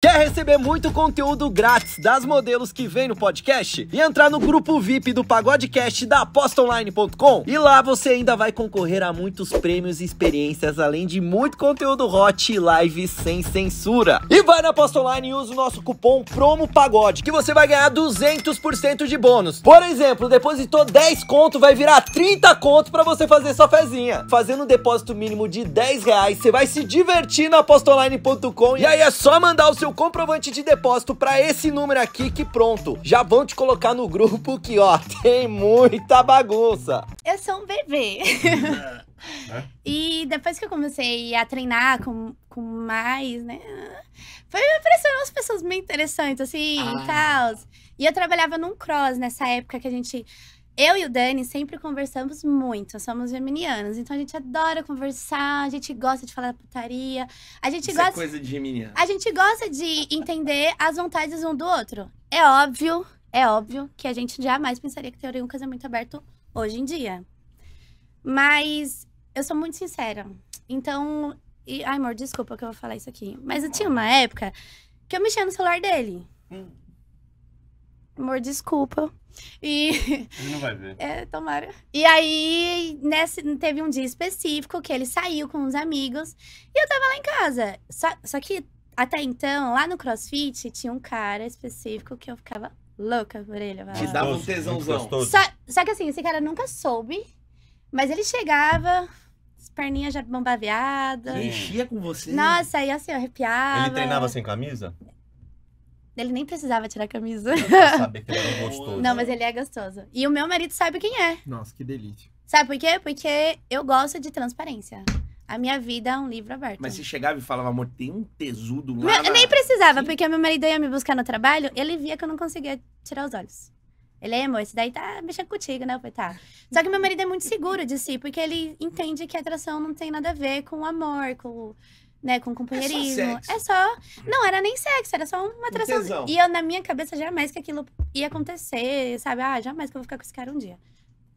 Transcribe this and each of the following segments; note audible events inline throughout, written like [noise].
Quer receber muito conteúdo grátis das modelos que vem no podcast? E entrar no grupo VIP do Pagodecast da apostaonline.com? E lá você ainda vai concorrer a muitos prêmios e experiências, além de muito conteúdo hot e live sem censura. E vai na Aposta Online e usa o nosso cupom Promo Pagode, que você vai ganhar 200% de bônus. Por exemplo, depositou 10 conto, vai virar 30 conto para você fazer sua fezinha. Fazendo um depósito mínimo de 10 reais, você vai se divertir na apostaonline.com e aí é só mandar o seu seu comprovante de depósito para esse número aqui que pronto, já vão te colocar no grupo que ó, [laughs] tem muita bagunça. Eu sou um bebê. [laughs] É. E depois que eu comecei a treinar com, com mais, né? Foi aparecendo umas pessoas bem interessantes, assim, ah. e tal. E eu trabalhava num cross nessa época que a gente eu e o Dani sempre conversamos muito, somos geminianos, então a gente adora conversar, a gente gosta de falar putaria, a gente Isso é gosta. É coisa de geminiano. A gente gosta de entender as vontades um do outro. É óbvio, é óbvio que a gente jamais pensaria que teria um casamento aberto hoje em dia. Mas eu sou muito sincera. Então, e, ai, amor, desculpa que eu vou falar isso aqui. Mas eu tinha uma época que eu mexia no celular dele. Hum amor, desculpa. E. Ele não vai ver. [laughs] É, tomara. E aí, nesse, teve um dia específico que ele saiu com uns amigos e eu tava lá em casa. Só, só que até então, lá no crossfit, tinha um cara específico que eu ficava louca por ele. Te dava um tesãozão. Só, só que assim, esse cara nunca soube, mas ele chegava perninha já bombaveada. Enchia com você. Nossa, aí assim, eu arrepiava. Ele treinava sem camisa? Ele nem precisava tirar a camisa. Sabe que ele é [laughs] gostoso. Não, mas ele é gostoso. E o meu marido sabe quem é. Nossa, que delícia. Sabe por quê? Porque eu gosto de transparência. A minha vida é um livro aberto. Mas você chegava e falava, amor, tem um tesudo lá. Meu, na... Eu nem precisava, Sim. porque meu marido ia me buscar no trabalho, ele via que eu não conseguia tirar os olhos. Ele é, amor, esse daí tá mexendo contigo, né? Eu falei, tá. Só que meu marido é muito seguro de si, porque ele entende que a atração não tem nada a ver com o amor, com né? Com companheirismo. É só, é só, Não, era nem sexo, era só uma atração. E eu, na minha cabeça, jamais que aquilo ia acontecer, sabe? Ah, jamais que eu vou ficar com esse cara um dia.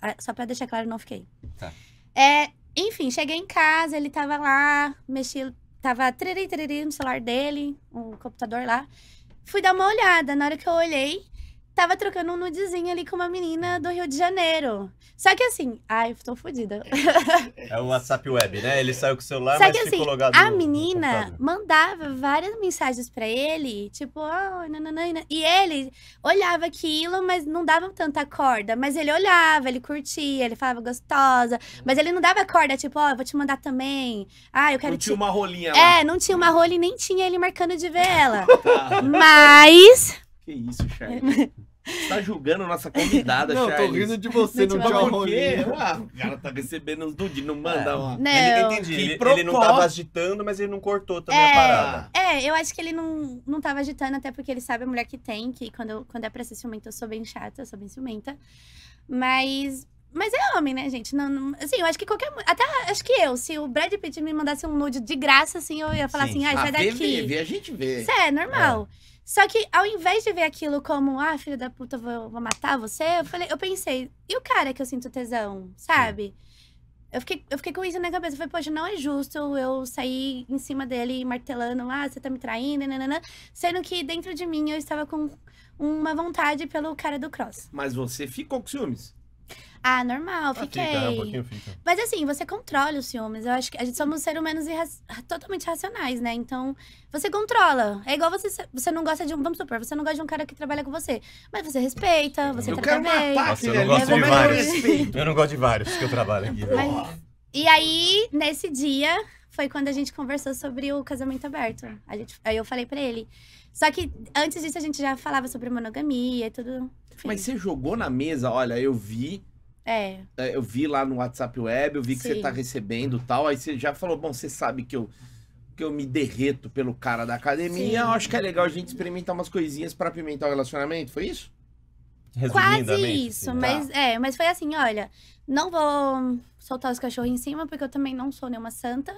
Ah, só pra deixar claro, não fiquei. Tá. É, enfim, cheguei em casa, ele tava lá, mexi, tava tririri, tririri no celular dele, um computador lá. Fui dar uma olhada. Na hora que eu olhei, tava trocando um nudezinho ali com uma menina do Rio de Janeiro. Só que assim, ai, tô fodida. É o WhatsApp web, né? Ele saiu com o celular, Só mas que, assim, ficou assim, logado A menina mandava várias mensagens para ele, tipo, oh, nananana. Né? E ele olhava aquilo, mas não dava tanta corda. Mas ele olhava, ele curtia, ele falava gostosa. Mas ele não dava corda, tipo, ó, oh, vou te mandar também. Ah, eu quero. Não tinha te... uma rolinha lá. É, não tinha uma rola e nem tinha ele marcando de ver ela. [laughs] tá. Mas. Que isso, Charlie. [laughs] Você tá julgando nossa [laughs] convidada, Não, Charles. tô rindo de você, não, não tinha rolinha. O cara tá recebendo uns dudinhos, não manda é. uma. Não. Ele, entendi, ele, ele, não tava agitando, mas ele não cortou também é, a parada. É, eu acho que ele não, não tava agitando, até porque ele sabe a mulher que tem, que quando, quando é pra ser ciumenta, eu sou bem chata, eu sou bem ciumenta. Mas mas é homem, né, gente? Não, não, assim, eu acho que qualquer. Até acho que eu, se o Brad Pitt me mandasse um nude de graça, assim, eu ia falar Sim. assim, ah, sai daqui. vê, a gente vê. Isso é normal. É. Só que ao invés de ver aquilo como, ah, filho da puta, vou, vou matar você, eu falei, eu pensei, e o cara que eu sinto tesão, sabe? É. Eu fiquei, eu fiquei com isso na cabeça. Eu falei, poxa, não é justo eu sair em cima dele martelando, ah, você tá me traindo, nananã. Sendo que dentro de mim eu estava com uma vontade pelo cara do cross. Mas você ficou com ciúmes? Ah, normal, fiquei. Ah, fica, né, um fica. Mas assim, você controla os ciúmes. Eu acho que a gente somos seres humanos totalmente racionais, né? Então, você controla. É igual você. Você não gosta de um. Vamos supor, você não gosta de um cara que trabalha com você. Mas você respeita, você eu trata quero bem. Matar Nossa, eu não gosto de vários. Eu não gosto de vários que eu trabalho aqui. Mas... E aí, nesse dia, foi quando a gente conversou sobre o casamento aberto. A gente, aí eu falei para ele. Só que antes disso a gente já falava sobre monogamia e tudo. Enfim. Mas você jogou na mesa, olha, eu vi. É. é eu vi lá no WhatsApp Web, eu vi que Sim. você tá recebendo tal. Aí você já falou, bom, você sabe que eu que eu me derreto pelo cara da academia. Acho que é legal a gente experimentar umas coisinhas para apimentar o relacionamento. Foi isso? Quase isso, tá. mas é, mas foi assim, olha, não vou soltar os cachorros em cima porque eu também não sou nenhuma santa.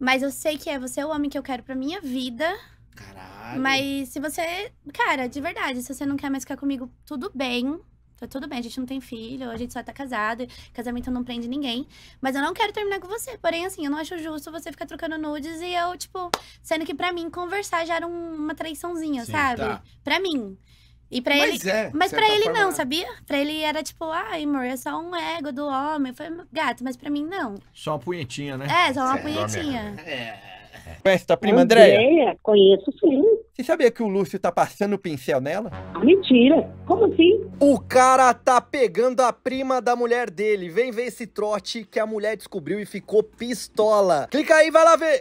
Mas eu sei que é, você é o homem que eu quero pra minha vida. Caralho. Mas se você. Cara, de verdade, se você não quer mais ficar comigo, tudo bem. Tá tudo bem, a gente não tem filho, a gente só tá casado, casamento não prende ninguém. Mas eu não quero terminar com você. Porém, assim, eu não acho justo você ficar trocando nudes e eu, tipo, sendo que para mim conversar já era um, uma traiçãozinha, Sim, sabe? Tá. Pra mim. E para ele, é, mas para ele forma... não, é. sabia? Para ele era tipo, ai, ah, amor, é só um ego do homem, foi gato, mas para mim não. Só uma punhetinha, né? É, só uma é, punhetinha. É. Conhece tua tá prima Andréia? Andréia, conheço sim. Você sabia que o Lúcio tá passando o pincel nela? Ah, mentira! Como assim? O cara tá pegando a prima da mulher dele. Vem ver esse trote que a mulher descobriu e ficou pistola. Clica aí, vai lá ver!